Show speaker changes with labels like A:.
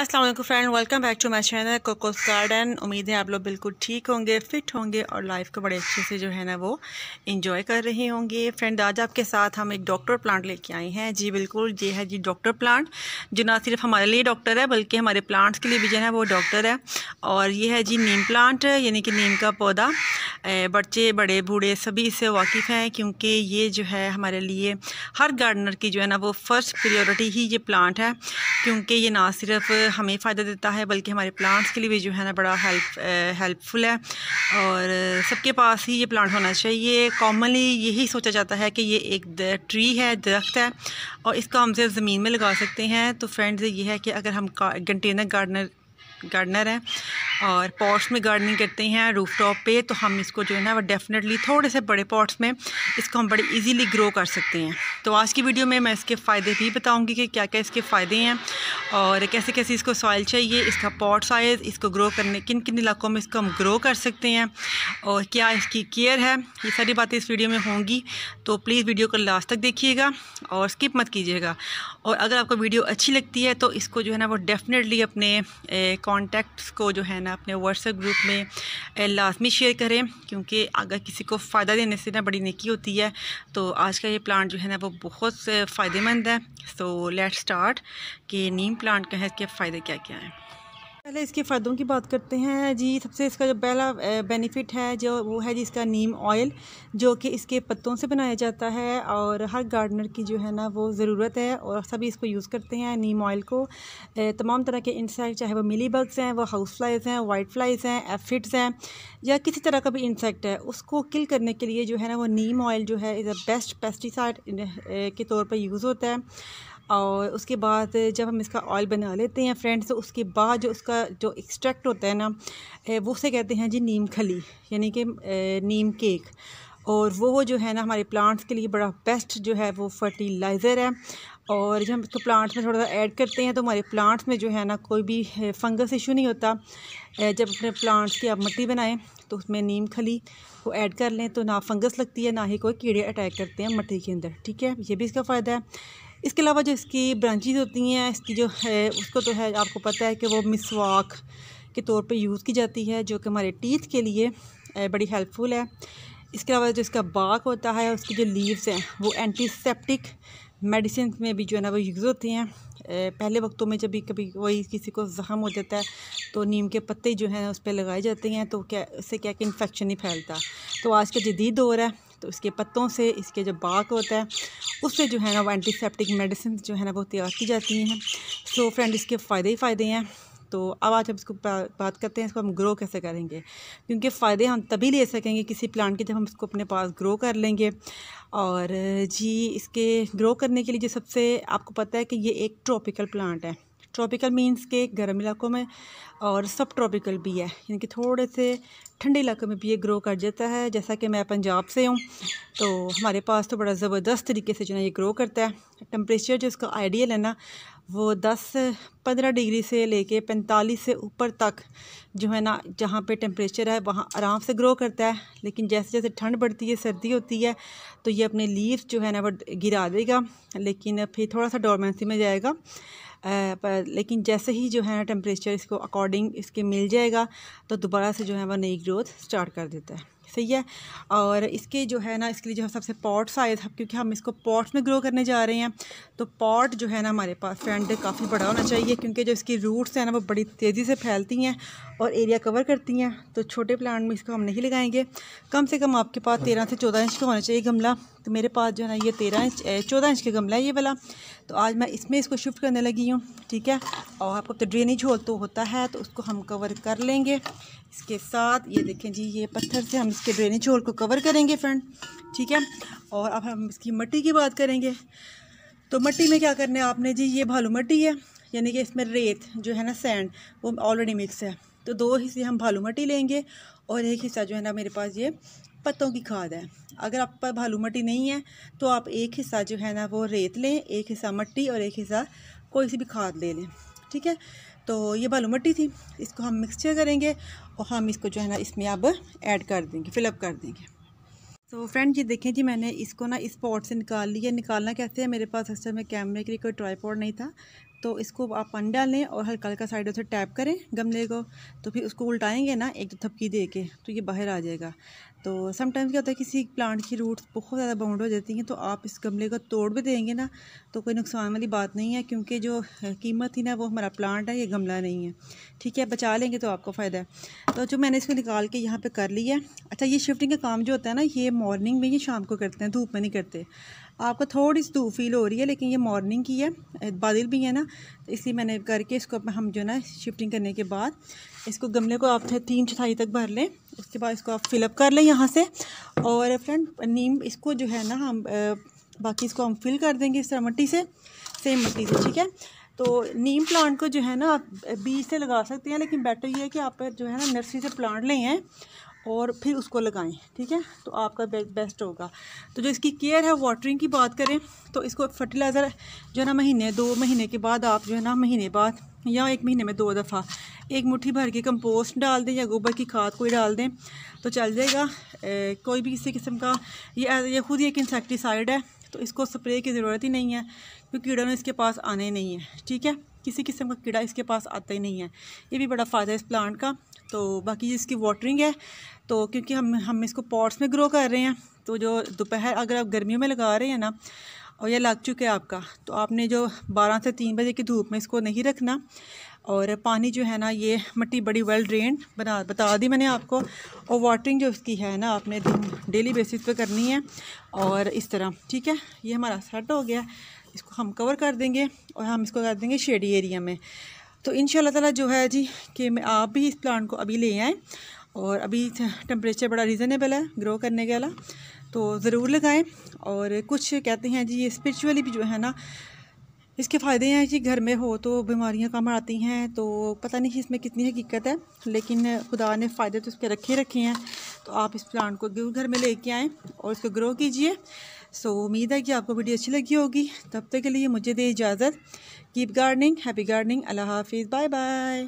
A: अस्सलाम friend welcome back to my channel cocos garden उम्मीद है आप लोग बिल्कुल ठीक होंगे फिट होंगे और लाइफ को बड़े अच्छे से जो है ना वो इन्जॉय कर रहे होंगे फ्रेंड आज आपके साथ हम एक डॉक्टर प्लांट लेके आए हैं जी बिल्कुल ये है जी डॉक्टर प्लांट जो ना सिर्फ हमारे लिए डॉक्टर है बल्कि हमारे प्लांट्स के लिए भी जो है वो डॉक्टर है और ये है जी नीम प्लांट यानी कि नीम का पौधा बच्चे बड़े बूढ़े सभी इससे वाकिफ़ हैं क्योंकि ये जो है हमारे लिए हर गार्डनर की जो है ना वो फर्स्ट प्रियोरिटी ही ये प्लांट है क्योंकि ये ना सिर्फ़ हमें फ़ायदा देता है बल्कि हमारे प्लांट्स के लिए भी जो है ना बड़ा हेल्प हेल्पफुल है और सबके पास ही ये प्लांट होना चाहिए कॉमनली यही सोचा जाता है कि ये एक ट्री है दरख्त है और इसको हम सिर्फ ज़मीन में लगा सकते हैं तो फ्रेंड्स ये है कि अगर हम कंटेनर गार्डनर गार्डनर हैं और पॉट्स में गार्डनिंग करते हैं रूफ टॉप पर तो हम इसको जो है ना वो डेफिनेटली थोड़े से बड़े पॉट्स में इसको हम बड़े ईजीली ग्रो कर सकते हैं तो आज की वीडियो में मैं इसके फ़ायदे भी बताऊँगी कि क्या क्या इसके फ़ायदे हैं और कैसे कैसे इसको सॉइल चाहिए इसका पॉट साइज़ इसको ग्रो करने किन किन इलाकों में इसको हम ग्रो कर सकते हैं और क्या इसकी केयर है ये सारी बातें इस वीडियो में होंगी तो प्लीज़ वीडियो को लास्ट तक देखिएगा और स्किप मत कीजिएगा और अगर आपको वीडियो अच्छी लगती है तो इसको जो है ना वो डेफ़िनेटली अपने कॉन्टैक्ट्स को जो है ना अपने व्हाट्सएप ग्रुप में लाजमी शेयर करें क्योंकि अगर किसी को फ़ायदा देने से ना बड़ी निकी होती है तो आज का ये प्लांट जो है ना वो बहुत फ़ायदेमंद है सो लेट स्टार्ट कि नीम प्लांट का है इसके फ़ायदे क्या क्या हैं पहले इसके फ़ायदों की बात करते हैं जी सबसे इसका जो पहला बेनिफिट है जो वो है जी इसका नीम ऑयल जो कि इसके पत्तों से बनाया जाता है और हर गार्डनर की जो है ना वो ज़रूरत है और सभी इसको यूज़ करते हैं नीम ऑयल को तमाम तरह के इंसेक्ट चाहे वो मिली बग्स हैं वो हाउस फ्लाइज हैं वाइट फ्लाइज हैं एफिड्स हैं या किसी तरह का भी इंसेक्ट है उसको किल करने के लिए जो है ना वो नीम ऑयल जो है इज़ अ बेस्ट पेस्टिसाइड के तौर पर यूज़ होता है और उसके बाद जब हम इसका ऑयल बना लेते हैं फ्रेंड्स तो उसके बाद जो उसका जो एक्सट्रैक्ट होता है ना वो उसे कहते हैं जी नीम खली यानी कि नीम केक और वो जो है ना हमारे प्लांट्स के लिए बड़ा बेस्ट जो है वो फर्टिलाइज़र है और जब हम इसको प्लांट्स में थोड़ा सा ऐड करते हैं तो हमारे प्लांट्स में जो है ना कोई भी फंगस इशू नहीं होता जब अपने प्लांट्स की आप मट्टी बनाएं तो उसमें नीम खली को ऐड कर लें तो ना फंगस लगती है ना ही कोई कीड़े अटैक करते हैं मट्टी के अंदर ठीक है ये भी इसका फ़ायदा है इसके अलावा जो इसकी ब्रांचेज होती हैं इसकी जो है उसको तो है आपको पता है कि वो मिसवाक के तौर पे यूज़ की जाती है जो कि हमारे टीथ के लिए बड़ी हेल्पफुल है इसके अलावा जो इसका बाग होता है उसकी जो लीव्स हैं वो एंटीसेप्टिक मेडिसिन में भी जो है ना वो यूज़ होती हैं पहले वक्तों में जब भी कभी कोई किसी को जख्म हो जाता है तो नीम के पत्ते जो हैं उस पर लगाए जाते हैं तो क्या उससे क्या कि इन्फेक्शन नहीं फैलता तो आज का जदीद दौर है तो इसके पत्तों से इसके जो बाग होता है उससे जो है ना वो एंटीसेप्टिक मेडिसिन जो है ना वो तैयार की जाती हैं सो फ्रेंड इसके फ़ायदे ही फ़ायदे हैं तो अब आज हम इसको बात करते हैं इसको हम ग्रो कैसे करेंगे क्योंकि फ़ायदे हम तभी ले सकेंगे किसी प्लांट के जब हम इसको अपने पास ग्रो कर लेंगे और जी इसके ग्रो करने के लिए जो सबसे आपको पता है कि ये एक ट्रॉपिकल प्लांट है ट्रॉपिकल मीन्स के गर्म इलाकों में और सब ट्रॉपिकल भी है यानी कि थोड़े से ठंडे इलाकों में भी ये ग्रो कर जाता है जैसा कि मैं पंजाब से हूँ तो हमारे पास तो बड़ा ज़बरदस्त तरीके से जो है ये ग्रो करता है टेम्परेचर जो इसका आइडियल है ना वो दस पंद्रह डिग्री से लेके पैंतालीस से ऊपर तक जो है ना जहाँ पे टेम्परेचर है वहाँ आराम से ग्रो करता है लेकिन जैसे जैसे ठंड बढ़ती है सर्दी होती है तो ये अपने लीव्स जो है ना वो गिरा देगा लेकिन फिर थोड़ा सा डोरमेंसी में जाएगा आ, लेकिन जैसे ही जो है ना टेम्परेचर इसको अकॉर्डिंग इसके मिल जाएगा तो दोबारा से जो है वह नई ग्रोथ स्टार्ट कर देता है सही है और इसके जो है ना इसके लिए जो है सबसे पॉट्स आए थे क्योंकि हम इसको पॉट्स में ग्रो करने जा रहे हैं तो पॉट जो है ना हमारे पास फ्रेंड काफ़ी बड़ा होना चाहिए क्योंकि जो इसकी रूट्स हैं ना वो बड़ी तेज़ी से फैलती हैं और एरिया कवर करती हैं तो छोटे प्लांट में इसको हम नहीं लगाएंगे कम से कम आपके पास तेरह से चौदह इंच का होना चाहिए गमला तो मेरे पास जो है ना ये तेरह इंच चौदह इंच का गमला है ये वाला तो आज मैं इसमें इसको शिफ्ट करने लगी हूँ ठीक है और आपको तो ड्रेनेज होल तो होता है तो उसको हम कवर कर लेंगे इसके साथ ये देखें जी ये पत्थर से हम इसके ड्रेनेज होल को कवर करेंगे फ्रेंड ठीक है और अब हम इसकी मट्टी की बात करेंगे तो मट्टी में क्या करना है आपने जी ये भालू मट्टी है यानी कि इसमें रेत जो है ना सैंड वो ऑलरेडी मिक्स है तो दो हिस्से हम भालू मट्टी लेंगे और एक हिस्सा जो है ना मेरे पास ये पत्तों की खाद है अगर आप पर भालू मट्टी नहीं है तो आप एक हिस्सा जो है ना वो रेत लें एक हिस्सा मट्टी और एक हिस्सा कोई सी भी खाद ले लें ठीक है तो ये भालू मट्टी थी इसको हम मिक्सचर करेंगे और हम इसको जो है ना इसमें अब ऐड कर देंगे फिलअप कर देंगे तो फ्रेंड ये देखें जी मैंने इसको ना इस पॉट से निकाल लिया निकालना कैसे है मेरे पास अक्सर में कैमरे के लिए कोई ट्राईपॉड नहीं था तो इसको आप पानी डालें और हल्का हल्का साइडों से टैप करें गमले को तो फिर उसको उल्टाएंगे ना एक दो तो थपकी दे के तो ये बाहर आ जाएगा तो समटाइम्स क्या होता है किसी प्लांट की रूट्स बहुत ज़्यादा बाउंड हो जाती हैं तो आप इस गमले को तोड़ भी देंगे ना तो कोई नुकसान वाली बात नहीं है क्योंकि जो कीमत ही ना वो हमारा प्लांट है ये गमला नहीं है ठीक है बचा लेंगे तो आपको फ़ायदा है तो जो मैंने इसको निकाल के यहाँ पर कर लिया अच्छा ये शिफ्टिंग का काम जो होता है ना ये मॉर्निंग में ये शाम को करते हैं धूप में नहीं करते आपको थोड़ी सी धूप फील हो रही है लेकिन ये मॉर्निंग की है बादल भी है ना तो इसलिए मैंने करके इसको हम जो ना शिफ्टिंग करने के बाद इसको गमले को आप तीन चौथाई तक भर लें उसके बाद इसको आप फिलअप कर लें यहाँ से और फ्रेंड नीम इसको जो है ना हम बाकी इसको हम फिल कर देंगे इस तरह मट्टी से सेम मट्टी से ठीक है तो नीम प्लांट को जो है ना आप बीज से लगा सकते हैं लेकिन बेटर ये है कि आप जो है ना नर्सरी से प्लांट ले हैं और फिर उसको लगाएं ठीक है तो आपका बेस्ट होगा तो जो इसकी केयर है वाटरिंग की बात करें तो इसको फर्टिलाइज़र जो है ना महीने दो महीने के बाद आप जो है ना महीने बाद या एक महीने में दो दफ़ा एक मुट्ठी भर के कंपोस्ट डाल दें या गोबर की खाद कोई डाल दें तो चल जाएगा ए, कोई भी किसी किस्म का ये ये खुद ही एक इंसेक्टिसाइड है तो इसको स्प्रे की ज़रूरत ही नहीं है क्योंकि कीड़ों ने इसके पास आने नहीं है ठीक है किसी किस्म का कीड़ा इसके पास आता ही नहीं है ये भी बड़ा फ़ायदा है इस प्लांट का तो बाकी इसकी वाटरिंग है तो क्योंकि हम हम इसको पॉट्स में ग्रो कर रहे हैं तो जो दोपहर अगर आप गर्मियों में लगा रहे हैं ना और यह लग चुके हैं आपका तो आपने जो बारह से तीन बजे की धूप में इसको नहीं रखना और पानी जो है ना ये मिट्टी बड़ी वेल ड्रेन बना बता दी मैंने आपको और वाटरिंग जो इसकी है ना आपने डेली बेसिस पे करनी है और इस तरह ठीक है ये हमारा सेट हो गया इसको हम कवर कर देंगे और हम इसको कर देंगे शेडी एरिया में तो इन ताला जो है जी कि मैं आप भी इस प्लांट को अभी ले आएँ और अभी टेम्परेचर बड़ा रीज़नेबल है ग्रो करने के अला तो ज़रूर लगाएं और कुछ कहते हैं जी ये स्परिचुअली भी जो है ना इसके फ़ायदे हैं कि घर में हो तो बीमारियां कम आती हैं तो पता नहीं इसमें कितनी हकीकत है लेकिन खुदा ने फ़ायदे तो उसके रखे रखे हैं तो आप इस प्लांट को घर में लेके आएँ और इसको ग्रो कीजिए सो so, उम्मीद है कि आपको वीडियो अच्छी लगी होगी तब तक के लिए मुझे दे इजाज़त कीप गार्डनिंग हैप्पी गार्डनिंग अल्लाह हाफिज़ बाय बाय